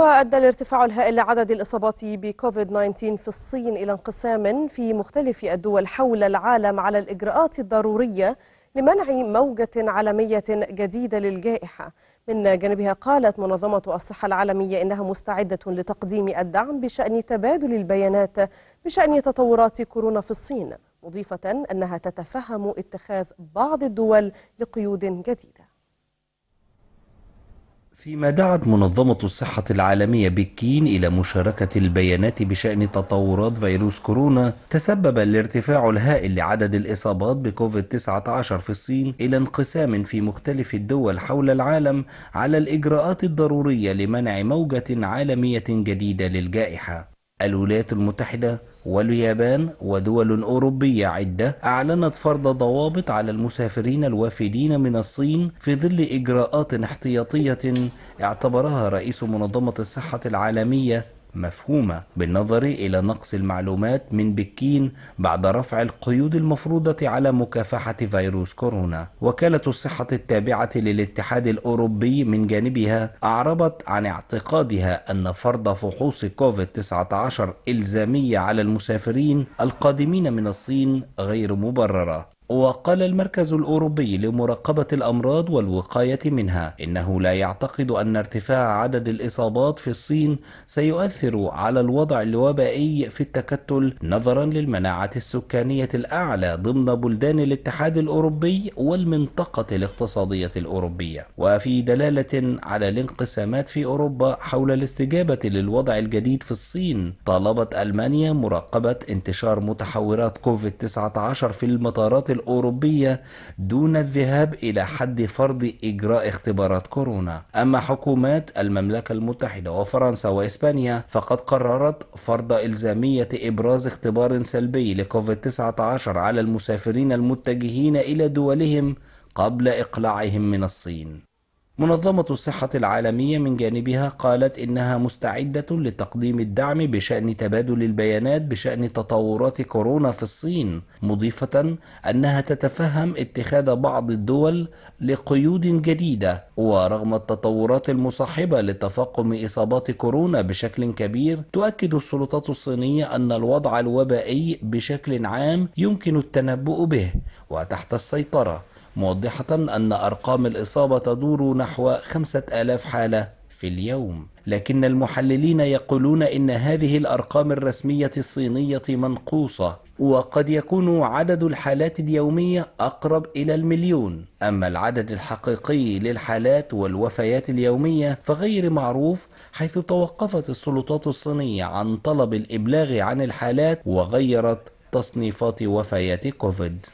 وأدى الارتفاع الهائل لعدد الإصابات بكوفيد 19 في الصين إلى انقسام في مختلف الدول حول العالم على الإجراءات الضرورية لمنع موجة عالمية جديدة للجائحة من جانبها قالت منظمة الصحة العالمية إنها مستعدة لتقديم الدعم بشأن تبادل البيانات بشأن تطورات كورونا في الصين مضيفة أنها تتفهم اتخاذ بعض الدول لقيود جديدة فيما دعت منظمة الصحة العالمية بكين إلى مشاركة البيانات بشأن تطورات فيروس كورونا تسبب الارتفاع الهائل لعدد الإصابات بكوفيد-19 في الصين إلى انقسام في مختلف الدول حول العالم على الإجراءات الضرورية لمنع موجة عالمية جديدة للجائحة الولايات المتحدة واليابان ودول أوروبية عدة أعلنت فرض ضوابط على المسافرين الوافدين من الصين في ظل إجراءات احتياطية اعتبرها رئيس منظمة الصحة العالمية مفهومة بالنظر إلى نقص المعلومات من بكين بعد رفع القيود المفروضة على مكافحة فيروس كورونا. وكالة الصحة التابعة للاتحاد الأوروبي من جانبها أعربت عن اعتقادها أن فرض فحوص كوفيد-19 إلزامية على المسافرين القادمين من الصين غير مبررة. وقال المركز الأوروبي لمراقبة الأمراض والوقاية منها إنه لا يعتقد أن ارتفاع عدد الإصابات في الصين سيؤثر على الوضع الوبائي في التكتل نظرا للمناعة السكانية الأعلى ضمن بلدان الاتحاد الأوروبي والمنطقة الاقتصادية الأوروبية وفي دلالة على الانقسامات في أوروبا حول الاستجابة للوضع الجديد في الصين طالبت ألمانيا مراقبة انتشار متحورات كوفيد 19 في المطارات الأوروبية دون الذهاب إلى حد فرض إجراء اختبارات كورونا أما حكومات المملكة المتحدة وفرنسا وإسبانيا فقد قررت فرض إلزامية إبراز اختبار سلبي لكوفيد-19 على المسافرين المتجهين إلى دولهم قبل إقلاعهم من الصين منظمة الصحة العالمية من جانبها قالت إنها مستعدة لتقديم الدعم بشأن تبادل البيانات بشأن تطورات كورونا في الصين، مضيفة أنها تتفهم اتخاذ بعض الدول لقيود جديدة، ورغم التطورات المصاحبة لتفاقم إصابات كورونا بشكل كبير، تؤكد السلطات الصينية أن الوضع الوبائي بشكل عام يمكن التنبؤ به وتحت السيطرة. موضحة أن أرقام الإصابة تدور نحو 5000 حالة في اليوم لكن المحللين يقولون ان هذه الارقام الرسميه الصينيه منقوصه وقد يكون عدد الحالات اليوميه اقرب الى المليون اما العدد الحقيقي للحالات والوفيات اليوميه فغير معروف حيث توقفت السلطات الصينيه عن طلب الابلاغ عن الحالات وغيرت تصنيفات وفيات كوفيد